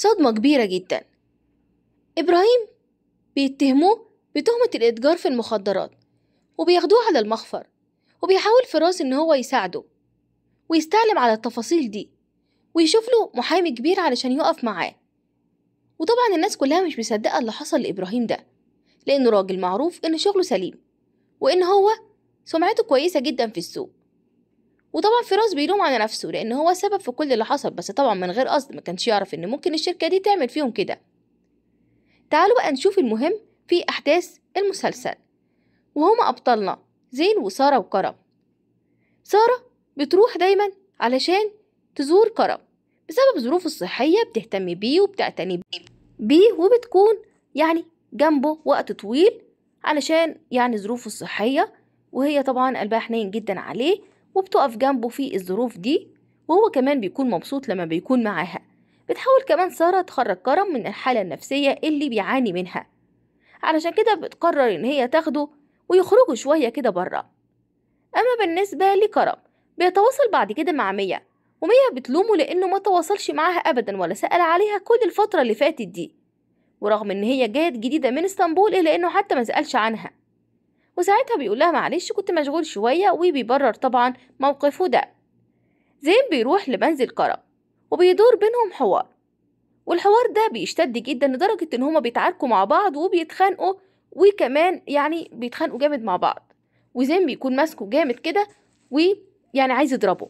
صدمة كبيرة جدا إبراهيم بيتهموه بتهمة الإتجار في المخدرات وبياخدوه على المخفر وبيحاول فراس إن هو يساعده ويستعلم على التفاصيل دي ويشوف له محامي كبير علشان يقف معاه وطبعا الناس كلها مش مصدقة اللي حصل لإبراهيم ده لأنه راجل معروف إن شغله سليم وإن هو سمعته كويسة جدا في السوق وطبعا فراس بيلوم على نفسه لان هو سبب في كل اللي حصل بس طبعا من غير قصد ما كانش يعرف ان ممكن الشركه دي تعمل فيهم كده تعالوا بقى نشوف المهم في احداث المسلسل وهما ابطالنا زين وساره وكرم ساره بتروح دايما علشان تزور كرم بسبب ظروفه الصحيه بتهتم بيه وبتعتني بيه وبتكون يعني جنبه وقت طويل علشان يعني ظروفه الصحيه وهي طبعا قلبها حنين جدا عليه وبتقف جنبه في الظروف دي وهو كمان بيكون مبسوط لما بيكون معاها بتحاول كمان سارة تخرج كرم من الحالة النفسية اللي بيعاني منها علشان كده بتقرر إن هي تاخده ويخرجوا شوية كده برا أما بالنسبة لكرم بيتواصل بعد كده مع ميا وميا بتلومه لأنه ما تواصلش معاها أبدا ولا سأل عليها كل الفترة اللي فاتت دي ورغم إن هي جاية جديدة من اسطنبول إلا إنه حتى ما سألش عنها وساعتها بيقول لها معلش كنت مشغول شوية وبيبرر طبعا موقفه ده زين بيروح لمنزل كرم وبيدور بينهم حوار والحوار ده بيشتد جدا لدرجة ان هما بيتعاركوا مع بعض وبيتخانقوا وكمان يعني بيتخانقوا جامد مع بعض وزين بيكون ماسكه جامد كده ويعني عايز يضربه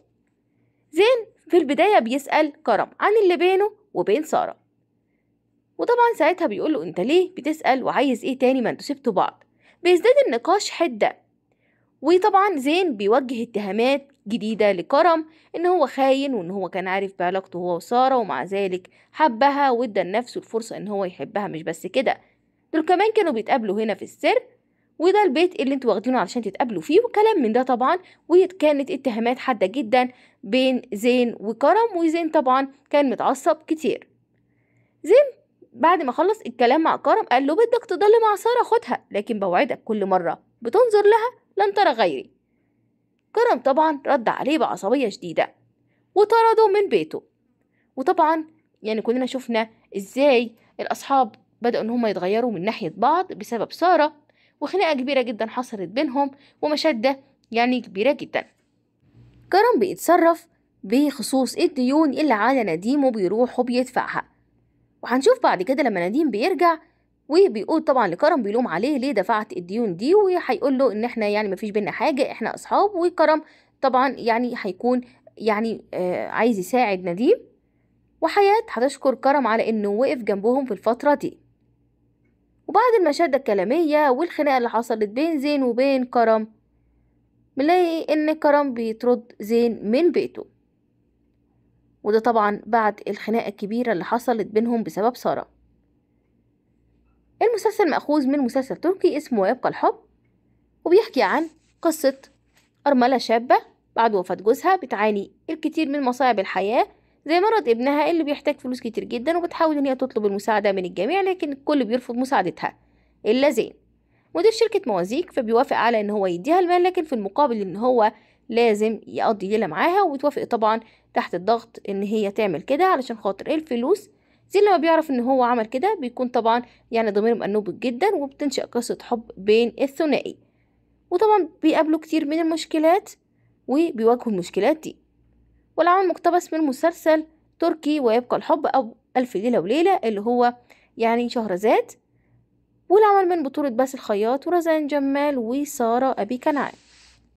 زين في البداية بيسأل كرم عن اللي بينه وبين سارة وطبعا ساعتها بيقول له انت ليه بتسأل وعايز ايه تاني ما انتوا سبتوا بعض بيزداد النقاش حدة وطبعا زين بيوجه اتهامات جديدة لكرم إن هو خاين وإن هو كان عارف بعلاقته هو وسارة ومع ذلك حبها وادى لنفسه الفرصة إن هو يحبها مش بس كده دول كمان كانوا بيتقابلوا هنا في السر وده البيت اللي انتوا واخدينه علشان تتقابلوا فيه وكلام من ده طبعا وكانت كانت اتهامات حاده جدا بين زين وكرم وزين طبعا كان متعصب كتير زين بعد ما خلص الكلام مع كرم قال له بدك تضل مع سارة خدها لكن بوعدك كل مرة بتنظر لها لن ترى غيري كرم طبعا رد عليه بعصبية شديدة وطرده من بيته وطبعا يعني كلنا شفنا ازاي الاصحاب بدأوا ان هم يتغيروا من ناحية بعض بسبب سارة وخناقة كبيرة جدا حصلت بينهم ومشدة يعني كبيرة جدا كرم بيتصرف بخصوص الديون اللي على نديم وبيروح وبيدفعها وهنشوف بعد كده لما نديم بيرجع وبيقول طبعا لكرم بيلوم عليه ليه دفعت الديون دي وهيقول له ان احنا يعني مفيش بينا حاجه احنا اصحاب وكرم طبعا يعني هيكون يعني آه عايز يساعد نديم وحياة هتشكر كرم على انه وقف جنبهم في الفترة دي وبعد المشادة الكلامية والخناقة اللي حصلت بين زين وبين كرم بنلاقي ان كرم بيطرد زين من بيته وده طبعا بعد الخناقة الكبيرة اللي حصلت بينهم بسبب سارة المسلسل مأخوذ من مسلسل تركي اسمه يبقى الحب وبيحكي عن قصة أرملة شابة بعد وفاة جوزها بتعاني الكثير من مصاعب الحياة زي مرض ابنها اللي بيحتاج فلوس كتير جدا وبتحاول ان هي تطلب المساعدة من الجميع لكن الكل بيرفض مساعدتها إلا زين مدير شركة موازيك فبيوافق على ان هو يديها المال لكن في المقابل ان هو لازم يقضي ليلة معاها ويتوافق طبعا تحت الضغط ان هي تعمل كده علشان خاطر الفلوس زين لما بيعرف ان هو عمل كده بيكون طبعا يعني ضميره مأنوب جدا وبتنشأ قصة حب بين الثنائي وطبعا بيقابلوا كتير من المشكلات وبيواجهوا المشكلات دي والعمل مقتبس من مسلسل تركي ويبقى الحب أو ألف ليلة وليلة اللي هو يعني شهرزاد والعمل من بطولة باسل خياط ورزان جمال وسارة أبي كنعان